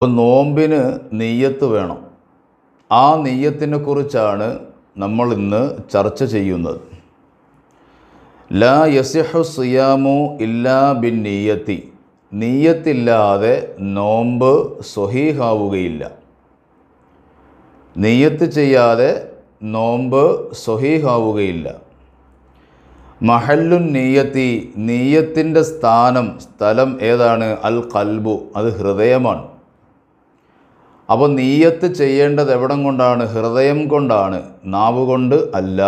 അപ്പോൾ നോമ്പിന് നെയ്യത്ത് വേണം ആ നെയ്യത്തിനെ കുറിച്ചാണ് നമ്മൾ ഇന്ന് ചർച്ച ചെയ്യുന്നത് ലാ യസിഹു സിയാമു ഇല്ലാ ബിൻ നെയ്യത്തി നെയ്യത്തില്ലാതെ നോമ്പ് സ്വഹീഹാവുകയില്ല നെയ്യത്ത് ചെയ്യാതെ നോമ്പ് സ്വഹീഹാവുകയില്ല മഹല്ലുൻ നെയ്യത്തി നെയ്യത്തിൻ്റെ സ്ഥാനം സ്ഥലം ഏതാണ് അൽ കൽബു അത് ഹൃദയമാണ് അപ്പോൾ നീയത്ത് ചെയ്യേണ്ടത് എവിടം കൊണ്ടാണ് ഹൃദയം കൊണ്ടാണ് നാവ് കൊണ്ട് അല്ല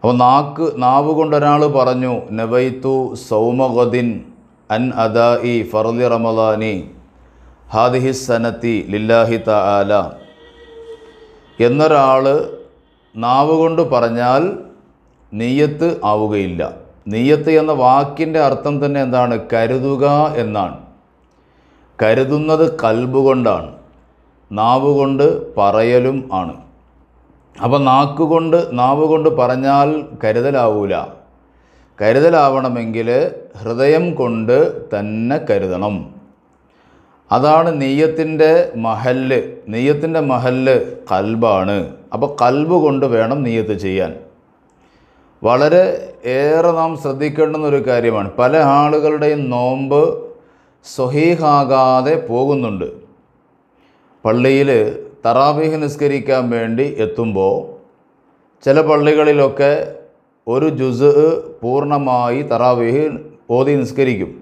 അപ്പോൾ നാക്ക് നാവ് കൊണ്ടൊരാൾ പറഞ്ഞു നവൈത്തു സൗമഗദിൻ അൻ അദാ ഇ ഫർലി റമദാനി ഹാദിഹി സനത്തി ലില്ലാഹി തആല എന്നൊരാൾ നാവ് കൊണ്ട് പറഞ്ഞാൽ നീയത്ത് ആവുകയില്ല നീയത്ത് എന്ന വാക്കിൻ്റെ അർത്ഥം തന്നെ എന്താണ് കരുതുക എന്നാണ് കരുതുന്നത് കൽബുകൊണ്ടാണ് നാവുകൊണ്ട് പറയലും ആണ് അപ്പോൾ നാക്കുകൊണ്ട് നാവുകൊണ്ട് പറഞ്ഞാൽ കരുതലാവൂല കരുതലാവണമെങ്കിൽ ഹൃദയം കൊണ്ട് തന്നെ കരുതണം അതാണ് നെയ്യത്തിൻ്റെ മഹല്ല് നെയ്യത്തിൻ്റെ മഹല്ല് കൽബാണ് അപ്പോൾ കൽബ് കൊണ്ട് വേണം നെയ്യത്ത് ചെയ്യാൻ വളരെ ഏറെ നാം ശ്രദ്ധിക്കേണ്ടുന്ന ഒരു കാര്യമാണ് പല ആളുകളുടെയും നോമ്പ് സ്വഹീഹാകാതെ പോകുന്നുണ്ട് പള്ളിയിൽ തറാബീഹ് നിസ്കരിക്കാൻ വേണ്ടി എത്തുമ്പോൾ ചില പള്ളികളിലൊക്കെ ഒരു ജുസ് പൂർണ്ണമായി തറാവീഹ് ഓതി നിസ്കരിക്കും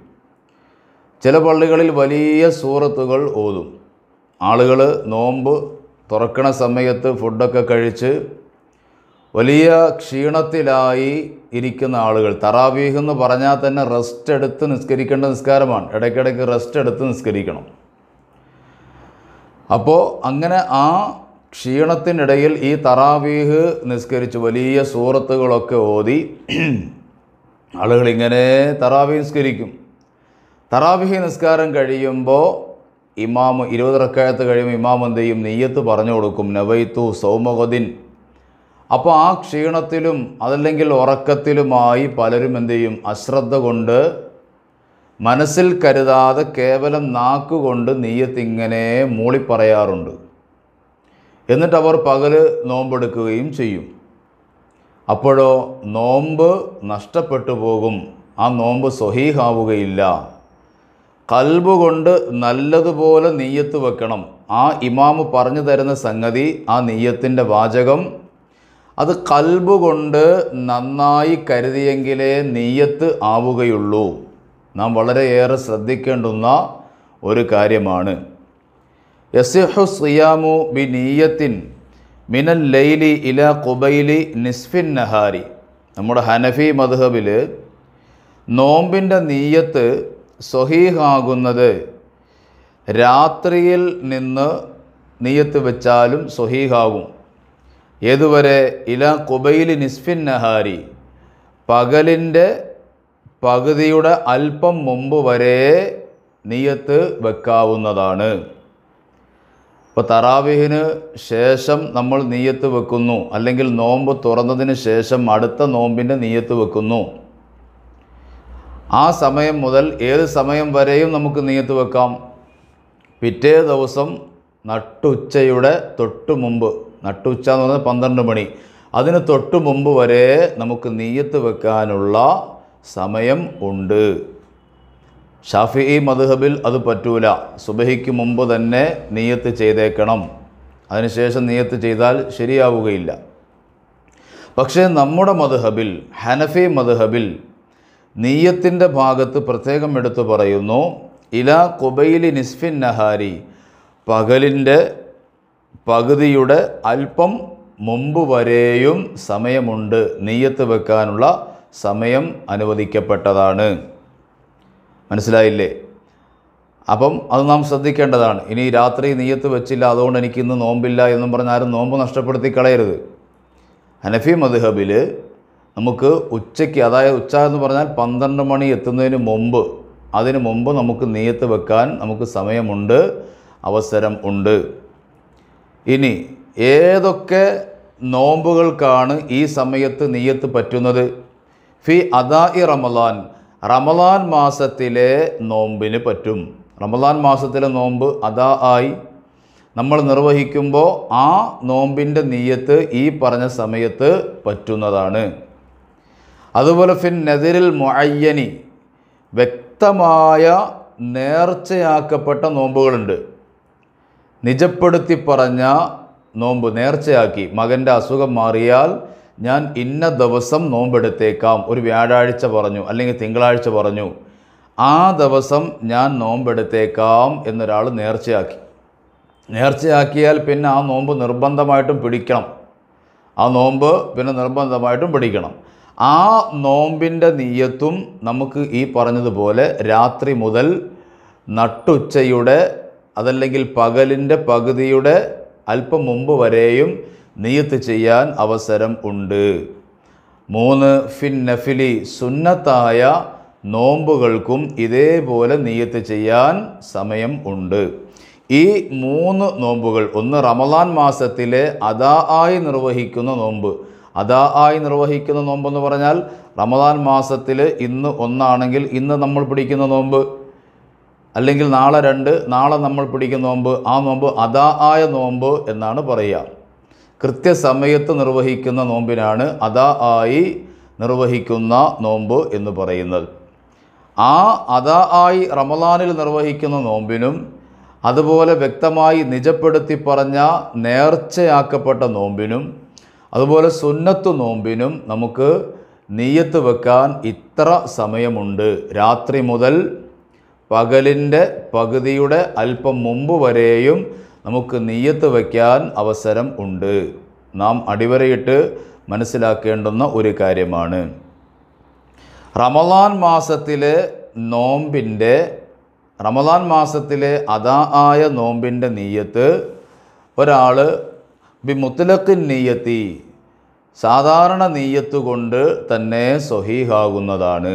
ചില പള്ളികളിൽ വലിയ സൂറത്തുകൾ ഓതും ആളുകൾ നോമ്പ് തുറക്കണ സമയത്ത് ഫുഡൊക്കെ കഴിച്ച് വലിയ ക്ഷീണത്തിലായി ഇരിക്കുന്ന ആളുകൾ തറാവീഹ് എന്ന് പറഞ്ഞാൽ തന്നെ റെസ്റ്റ് എടുത്ത് നിസ്കരിക്കേണ്ട നിസ്കാരമാണ് ഇടയ്ക്കിടയ്ക്ക് റെസ്റ്റ് എടുത്ത് നിസ്കരിക്കണം അപ്പോൾ അങ്ങനെ ആ ക്ഷീണത്തിനിടയിൽ ഈ തറാവീഹ് നിസ്കരിച്ച് വലിയ സൂറത്തുകളൊക്കെ ഓതി ആളുകൾ ഇങ്ങനെ തറാവീഹ് നിസ്കരിക്കും തറാവീഹ് നിസ്കാരം കഴിയുമ്പോൾ ഇമാമ് ഇരുപത് റക്കായത്ത് കഴിയുമ്പോൾ ഇമാം ചെയ്യും നെയ്യത്ത് പറഞ്ഞു കൊടുക്കും നവൈത്തു സൗമഹുദ്ദീൻ അപ്പോൾ ആ ക്ഷീണത്തിലും അതല്ലെങ്കിൽ ഉറക്കത്തിലുമായി പലരും എന്തു ചെയ്യും അശ്രദ്ധ കൊണ്ട് മനസ്സിൽ കരുതാതെ കേവലം നാക്കുകൊണ്ട് നീയത്തിങ്ങനെ മൂളിപ്പറയാറുണ്ട് എന്നിട്ട് അവർ പകൽ നോമ്പെടുക്കുകയും ചെയ്യും അപ്പോഴോ നോമ്പ് നഷ്ടപ്പെട്ടു പോകും ആ നോമ്പ് സ്വഹീഹാവുകയില്ല കൽബുകൊണ്ട് നല്ലതുപോലെ നീയത്ത് വെക്കണം ആ ഇമാമ് പറഞ്ഞു തരുന്ന സംഗതി ആ നീയത്തിൻ്റെ വാചകം അത് കൽബുകൊണ്ട് നന്നായി കരുതിയെങ്കിലേ നെയ്യത്ത് ആവുകയുള്ളൂ നാം വളരെയേറെ ശ്രദ്ധിക്കേണ്ടുന്ന ഒരു കാര്യമാണ് യസിഹു സിയാമു ബി നീയത്തിൻ മിനൽ ലൈലി ഇല കുബൈലി നിസ്ഫിൻ നഹാരി നമ്മുടെ ഹനഫി മധുഹബിൽ നോമ്പിൻ്റെ നീയത്ത് സ്വഹീഹാകുന്നത് രാത്രിയിൽ നിന്ന് നീയത്ത് വെച്ചാലും സ്വഹീഹാകും ഏതുവരെ ഇല കുബൈൽ നിസ്ഫിൻ നഹാരി പകലിൻ്റെ പകുതിയുടെ അല്പം മുമ്പ് വരെ നീയത്ത് വെക്കാവുന്നതാണ് ഇപ്പോൾ തറാവിഹിന് ശേഷം നമ്മൾ നീയത്ത് വെക്കുന്നു അല്ലെങ്കിൽ നോമ്പ് തുറന്നതിന് ശേഷം അടുത്ത നോമ്പിൻ്റെ നീയത്ത് വെക്കുന്നു ആ സമയം മുതൽ ഏത് സമയം വരെയും നമുക്ക് നീയത്ത് വെക്കാം പിറ്റേ ദിവസം നട്ടുച്ചയുടെ തൊട്ടു മുമ്പ് നട്ടുച്ച എന്ന് പറഞ്ഞാൽ പന്ത്രണ്ട് മണി അതിന് തൊട്ട് മുമ്പ് വരെ നമുക്ക് നീയത്ത് വെക്കാനുള്ള സമയം ഉണ്ട് ഷാഫി മധുഹബിൽ അത് പറ്റൂല സുബഹിക്ക് മുമ്പ് തന്നെ നീയത്ത് ചെയ്തേക്കണം അതിനുശേഷം നീയത്ത് ചെയ്താൽ ശരിയാവുകയില്ല പക്ഷേ നമ്മുടെ മധുഹബിൽ ഹനഫി മധുഹബിൽ നീയത്തിൻ്റെ ഭാഗത്ത് പ്രത്യേകം എടുത്തു പറയുന്നു ഇലാ കുബൈലി നിസ്ഫിൻ നഹാരി പകലിൻ്റെ പകുതിയുടെ അല്പം മുമ്പ് വരെയും സമയമുണ്ട് നെയ്യത്ത് വെക്കാനുള്ള സമയം അനുവദിക്കപ്പെട്ടതാണ് മനസ്സിലായില്ലേ അപ്പം അത് നാം ശ്രദ്ധിക്കേണ്ടതാണ് ഇനി രാത്രി നെയ്യത്ത് വെച്ചില്ല അതുകൊണ്ട് എനിക്ക് ഇന്ന് നോമ്പില്ല എന്നും പറഞ്ഞാൽ ആരും നോമ്പ് നഷ്ടപ്പെടുത്തി കളയരുത് ഹനഫി മദ്ഹബിൽ നമുക്ക് ഉച്ചയ്ക്ക് അതായത് ഉച്ച എന്ന് പറഞ്ഞാൽ പന്ത്രണ്ട് മണി എത്തുന്നതിന് മുമ്പ് അതിനു മുമ്പ് നമുക്ക് നെയ്യത്ത് വെക്കാൻ നമുക്ക് സമയമുണ്ട് അവസരം ഉണ്ട് ഇനി ഏതൊക്കെ നോമ്പുകൾക്കാണ് ഈ സമയത്ത് നീയത്ത് പറ്റുന്നത് ഫി അദാ ഇ റമലാൻ റമലാൻ മാസത്തിലെ നോമ്പിന് പറ്റും റമലാൻ മാസത്തിലെ നോമ്പ് അദാ ആയി നമ്മൾ നിർവഹിക്കുമ്പോൾ ആ നോമ്പിൻ്റെ നീയത്ത് ഈ പറഞ്ഞ സമയത്ത് പറ്റുന്നതാണ് അതുപോലെ ഫിൻ നെതിരിൽ മൊഴയ്യനി വ്യക്തമായ നേർച്ചയാക്കപ്പെട്ട നോമ്പുകളുണ്ട് നിജപ്പെടുത്തി പറഞ്ഞ നോമ്പ് നേർച്ചയാക്കി മകൻ്റെ അസുഖം മാറിയാൽ ഞാൻ ഇന്ന ദിവസം നോമ്പെടുത്തേക്കാം ഒരു വ്യാഴാഴ്ച പറഞ്ഞു അല്ലെങ്കിൽ തിങ്കളാഴ്ച പറഞ്ഞു ആ ദിവസം ഞാൻ നോമ്പെടുത്തേക്കാം എന്നൊരാൾ നേർച്ചയാക്കി നേർച്ചയാക്കിയാൽ പിന്നെ ആ നോമ്പ് നിർബന്ധമായിട്ടും പിടിക്കണം ആ നോമ്പ് പിന്നെ നിർബന്ധമായിട്ടും പിടിക്കണം ആ നോമ്പിൻ്റെ നീയത്തും നമുക്ക് ഈ പറഞ്ഞതുപോലെ രാത്രി മുതൽ നട്ടുച്ചയുടെ അതല്ലെങ്കിൽ പകലിൻ്റെ പകുതിയുടെ അല്പം മുമ്പ് വരെയും നീയത്ത് ചെയ്യാൻ അവസരം ഉണ്ട് മൂന്ന് ഫിൻ നഫിലി സുന്നത്തായ നോമ്പുകൾക്കും ഇതേപോലെ നീയത്ത് ചെയ്യാൻ സമയം ഉണ്ട് ഈ മൂന്ന് നോമ്പുകൾ ഒന്ന് റമദാൻ മാസത്തിലെ അതാ ആയി നിർവഹിക്കുന്ന നോമ്പ് അതാ ആയി നിർവഹിക്കുന്ന നോമ്പെന്ന് പറഞ്ഞാൽ റമദാൻ മാസത്തിൽ ഇന്ന് ഒന്നാണെങ്കിൽ ഇന്ന് നമ്മൾ പിടിക്കുന്ന നോമ്പ് അല്ലെങ്കിൽ നാളെ രണ്ട് നാളെ നമ്മൾ പിടിക്കുന്ന നോമ്പ് ആ നോമ്പ് അതാ ആയ നോമ്പ് എന്നാണ് പറയുക കൃത്യസമയത്ത് നിർവഹിക്കുന്ന നോമ്പിനാണ് അതാ ആയി നിർവഹിക്കുന്ന നോമ്പ് എന്ന് പറയുന്നത് ആ അതാ ആയി റമലാനിൽ നിർവഹിക്കുന്ന നോമ്പിനും അതുപോലെ വ്യക്തമായി നിജപ്പെടുത്തി പറഞ്ഞ നേർച്ചയാക്കപ്പെട്ട നോമ്പിനും അതുപോലെ സുന്നത്ത് നോമ്പിനും നമുക്ക് നീയത്ത് വെക്കാൻ ഇത്ര സമയമുണ്ട് രാത്രി മുതൽ പകലിൻ്റെ പകുതിയുടെ അല്പം മുമ്പ് വരെയും നമുക്ക് നീയത്ത് വയ്ക്കാൻ അവസരം ഉണ്ട് നാം അടിവരയിട്ട് മനസ്സിലാക്കേണ്ടുന്ന ഒരു കാര്യമാണ് റമദാൻ മാസത്തിലെ നോമ്പിൻ്റെ റമദാൻ മാസത്തിലെ അതാ ആയ നോമ്പിൻ്റെ നീയത്ത് ഒരാൾ ബി മുത്തലക്കിൻ നീയത്തി സാധാരണ നീയത്ത് കൊണ്ട് തന്നെ സ്വഹീഹാകുന്നതാണ്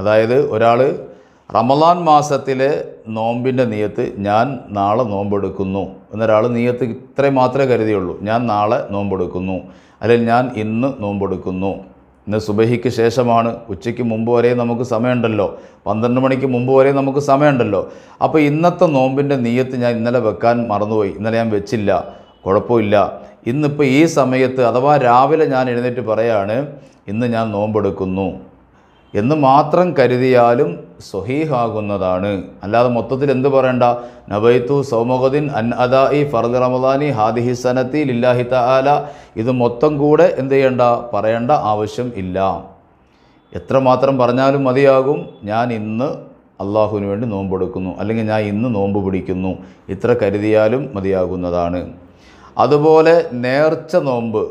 അതായത് ഒരാൾ റമലാൻ മാസത്തിലെ നോമ്പിൻ്റെ നീയത്ത് ഞാൻ നാളെ നോമ്പെടുക്കുന്നു എന്നൊരാൾ നീയത്ത് ഇത്രയും മാത്രമേ കരുതിയുള്ളൂ ഞാൻ നാളെ നോമ്പെടുക്കുന്നു അല്ലെങ്കിൽ ഞാൻ ഇന്ന് നോമ്പെടുക്കുന്നു ഇന്ന് സുബഹിക്ക് ശേഷമാണ് ഉച്ചയ്ക്ക് മുമ്പ് വരെ നമുക്ക് സമയമുണ്ടല്ലോ പന്ത്രണ്ട് മണിക്ക് മുമ്പ് വരെ നമുക്ക് സമയമുണ്ടല്ലോ അപ്പോൾ ഇന്നത്തെ നോമ്പിൻ്റെ നീയത്ത് ഞാൻ ഇന്നലെ വെക്കാൻ മറന്നുപോയി ഇന്നലെ ഞാൻ വെച്ചില്ല കുഴപ്പമില്ല ഇന്നിപ്പോൾ ഈ സമയത്ത് അഥവാ രാവിലെ ഞാൻ എഴുന്നേറ്റ് പറയാണ് ഇന്ന് ഞാൻ നോമ്പെടുക്കുന്നു എന്ന് മാത്രം കരുതിയാലും സ്വഹീഹാകുന്നതാണ് അല്ലാതെ മൊത്തത്തിൽ എന്ത് പറയണ്ട നബൈത്തു സൗമുഖദിൻ അൻ അദാഇ ഫർദ് റമദാനി ഹാദിഹി സനത്തി ലില്ലാഹി തആല ഇത് മൊത്തം കൂടെ എന്ത് ചെയ്യണ്ട പറയേണ്ട ആവശ്യം ഇല്ല എത്രമാത്രം പറഞ്ഞാലും മതിയാകും ഞാൻ ഇന്ന് അള്ളാഹുവിന് വേണ്ടി നോമ്പെടുക്കുന്നു അല്ലെങ്കിൽ ഞാൻ ഇന്ന് നോമ്പ് പിടിക്കുന്നു ഇത്ര കരുതിയാലും മതിയാകുന്നതാണ് അതുപോലെ നേർച്ച നോമ്പ്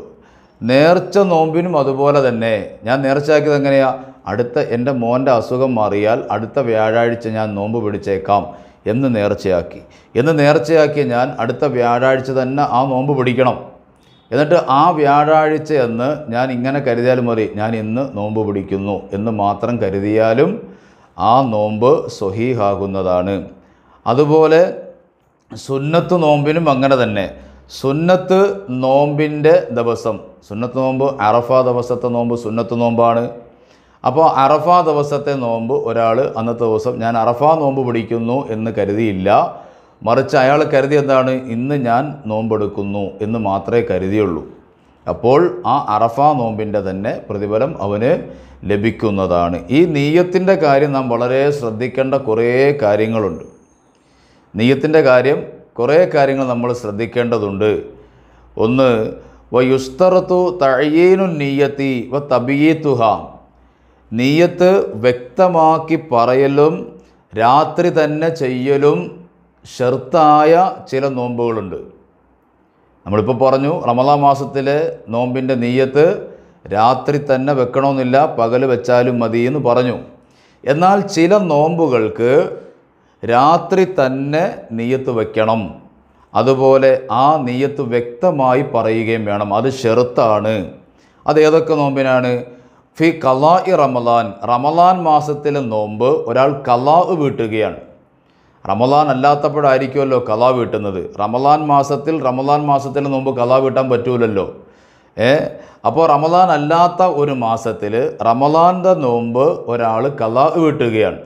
നേർച്ച നോമ്പിനും അതുപോലെ തന്നെ ഞാൻ നേർച്ചയാക്കിയത് എങ്ങനെയാണ് അടുത്ത എൻ്റെ മോൻ്റെ അസുഖം മാറിയാൽ അടുത്ത വ്യാഴാഴ്ച ഞാൻ നോമ്പ് പിടിച്ചേക്കാം എന്ന് നേർച്ചയാക്കി എന്ന് നേർച്ചയാക്കി ഞാൻ അടുത്ത വ്യാഴാഴ്ച തന്നെ ആ നോമ്പ് പിടിക്കണം എന്നിട്ട് ആ വ്യാഴാഴ്ച എന്ന് ഞാൻ ഇങ്ങനെ കരുതിയാലും മതി ഞാൻ ഇന്ന് നോമ്പ് പിടിക്കുന്നു എന്ന് മാത്രം കരുതിയാലും ആ നോമ്പ് സ്വഹീഹാകുന്നതാണ് അതുപോലെ സുന്നത്ത് നോമ്പിനും അങ്ങനെ തന്നെ സുന്നത്ത് നോമ്പിൻ്റെ ദിവസം സുന്നത്ത് നോമ്പ് അറഫ ദിവസത്തെ നോമ്പ് സുന്നത്ത് നോമ്പാണ് അപ്പോൾ അറഫ ദിവസത്തെ നോമ്പ് ഒരാൾ അന്നത്തെ ദിവസം ഞാൻ അറഫ നോമ്പ് പിടിക്കുന്നു എന്ന് കരുതിയില്ല മറിച്ച് അയാൾ കരുതി എന്താണ് ഇന്ന് ഞാൻ നോമ്പെടുക്കുന്നു എന്ന് മാത്രമേ കരുതിയുള്ളൂ അപ്പോൾ ആ അറഫ നോമ്പിൻ്റെ തന്നെ പ്രതിഫലം അവന് ലഭിക്കുന്നതാണ് ഈ നീയത്തിൻ്റെ കാര്യം നാം വളരെ ശ്രദ്ധിക്കേണ്ട കുറേ കാര്യങ്ങളുണ്ട് നീയത്തിൻ്റെ കാര്യം കുറേ കാര്യങ്ങൾ നമ്മൾ ശ്രദ്ധിക്കേണ്ടതുണ്ട് ഒന്ന് യുസ്തറത്തു തഴയേനു നീയത്തി വ തബിയേത്തുഹാം നീയത്ത് വ്യക്തമാക്കി പറയലും രാത്രി തന്നെ ചെയ്യലും ഷെർത്തായ ചില നോമ്പുകളുണ്ട് നമ്മളിപ്പോൾ പറഞ്ഞു റമദാ മാസത്തിലെ നോമ്പിൻ്റെ നീയത്ത് രാത്രി തന്നെ വെക്കണമെന്നില്ല പകൽ വെച്ചാലും മതി എന്ന് പറഞ്ഞു എന്നാൽ ചില നോമ്പുകൾക്ക് രാത്രി തന്നെ നീയത്ത് വെക്കണം അതുപോലെ ആ നീയത്ത് വ്യക്തമായി പറയുകയും വേണം അത് ഷെറുത്താണ് അത് ഏതൊക്കെ നോമ്പിനാണ് ഫി കലാ ഇ റമലാൻ റമലാൻ മാസത്തിലെ നോമ്പ് ഒരാൾ കലാ വീട്ടുകയാണ് റമലാൻ അല്ലാത്തപ്പോഴായിരിക്കുമല്ലോ കലാ വീട്ടുന്നത് റമലാൻ മാസത്തിൽ റമലാൻ മാസത്തിലെ നോമ്പ് കലാ വീട്ടാൻ പറ്റൂലല്ലോ ഏ അപ്പോൾ റമലാൻ അല്ലാത്ത ഒരു മാസത്തിൽ റമലാൻ്റെ നോമ്പ് ഒരാൾ കലാ വീട്ടുകയാണ്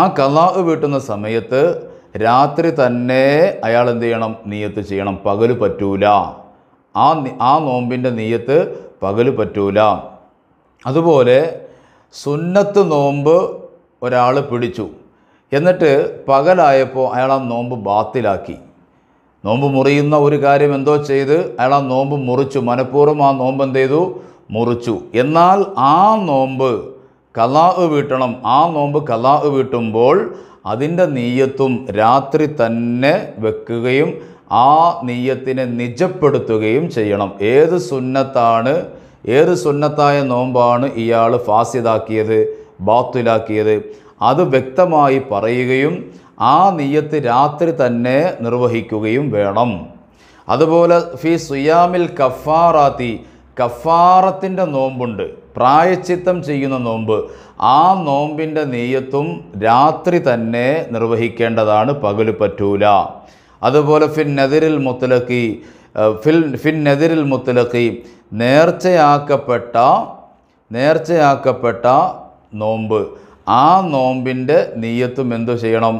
ആ കലാ വീട്ടുന്ന സമയത്ത് രാത്രി തന്നെ അയാൾ എന്ത് ചെയ്യണം നീയത്ത് ചെയ്യണം പകല് പറ്റൂല ആ ആ നോമ്പിൻ്റെ നീയത്ത് പകല് പറ്റൂല അതുപോലെ സുന്നത്ത് നോമ്പ് ഒരാൾ പിടിച്ചു എന്നിട്ട് പകലായപ്പോൾ അയാൾ ആ നോമ്പ് ബാത്തിലാക്കി നോമ്പ് മുറിയുന്ന ഒരു കാര്യം എന്തോ ചെയ്ത് അയാൾ ആ നോമ്പ് മുറിച്ചു മനഃപൂർവ്വം ആ നോമ്പ് എന്ത് ചെയ്തു മുറിച്ചു എന്നാൽ ആ നോമ്പ് കലാഹ് വീട്ടണം ആ നോമ്പ് കലാഹ് വീട്ടുമ്പോൾ അതിൻ്റെ നീയത്തും രാത്രി തന്നെ വെക്കുകയും ആ നീയത്തിനെ നിജപ്പെടുത്തുകയും ചെയ്യണം ഏത് സുന്നത്താണ് ഏറ് സുന്നത്തായ നോമ്പാണ് ഇയാൾ ഫാസിദാക്കിയത് ബാത്തിലാക്കിയത് അത് വ്യക്തമായി പറയുകയും ആ നീയത്ത് രാത്രി തന്നെ നിർവഹിക്കുകയും വേണം അതുപോലെ ഫി സുയാമിൽ കഫാറാത്തി കഫാറത്തിൻ്റെ നോമ്പുണ്ട് പ്രായച്ചിത്തം ചെയ്യുന്ന നോമ്പ് ആ നോമ്പിൻ്റെ നീയത്തും രാത്രി തന്നെ നിർവഹിക്കേണ്ടതാണ് പകൽ പറ്റൂല അതുപോലെ ഫിൻ നെതിരിൽ മുത്തലക്കി ഫിൽ ഫിൻ നെതിരിൽ മുത്തലക്കി നേർച്ചയാക്കപ്പെട്ട നേർച്ചയാക്കപ്പെട്ട നോമ്പ് ആ നോമ്പിൻ്റെ നീയത്തും എന്തു ചെയ്യണം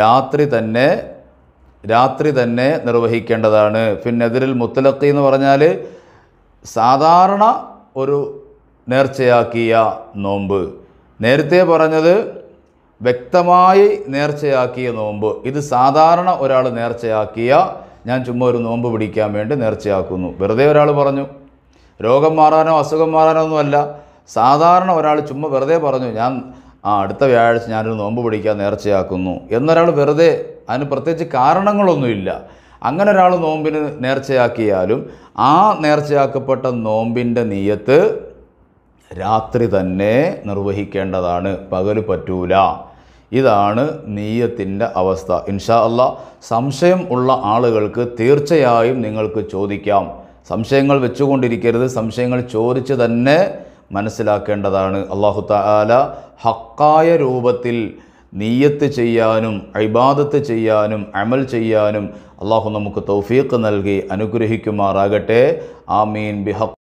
രാത്രി തന്നെ രാത്രി തന്നെ നിർവഹിക്കേണ്ടതാണ് പിന്നെതിരിൽ മുത്തലക്കി എന്ന് പറഞ്ഞാൽ സാധാരണ ഒരു നേർച്ചയാക്കിയ നോമ്പ് നേരത്തെ പറഞ്ഞത് വ്യക്തമായി നേർച്ചയാക്കിയ നോമ്പ് ഇത് സാധാരണ ഒരാൾ നേർച്ചയാക്കിയ ഞാൻ ചുമ്മാ ഒരു നോമ്പ് പിടിക്കാൻ വേണ്ടി നേർച്ചയാക്കുന്നു വെറുതെ ഒരാൾ പറഞ്ഞു രോഗം മാറാനോ അസുഖം മാറാനോ ഒന്നുമല്ല സാധാരണ ഒരാൾ ചുമ്മാ വെറുതെ പറഞ്ഞു ഞാൻ ആ അടുത്ത വ്യാഴാഴ്ച ഞാനൊരു നോമ്പ് പിടിക്കാൻ നേർച്ചയാക്കുന്നു എന്നൊരാൾ വെറുതെ അതിന് പ്രത്യേകിച്ച് കാരണങ്ങളൊന്നുമില്ല അങ്ങനെ ഒരാൾ നോമ്പിന് നേർച്ചയാക്കിയാലും ആ നേർച്ചയാക്കപ്പെട്ട നോമ്പിൻ്റെ നീയത്ത് രാത്രി തന്നെ നിർവഹിക്കേണ്ടതാണ് പകൽ പറ്റൂല ഇതാണ് നീയത്തിൻ്റെ അവസ്ഥ ഇൻഷാ അല്ല സംശയം ഉള്ള ആളുകൾക്ക് തീർച്ചയായും നിങ്ങൾക്ക് ചോദിക്കാം സംശയങ്ങൾ വെച്ചുകൊണ്ടിരിക്കരുത് സംശയങ്ങൾ ചോദിച്ച് തന്നെ മനസ്സിലാക്കേണ്ടതാണ് അള്ളാഹു താല ഹക്കായ രൂപത്തിൽ നീയത്ത് ചെയ്യാനും അഴിബാദത്ത് ചെയ്യാനും അമൽ ചെയ്യാനും അള്ളാഹു നമുക്ക് തൗഫീഖ് നൽകി അനുഗ്രഹിക്കുമാറാകട്ടെ ആമീൻ ബിഹക്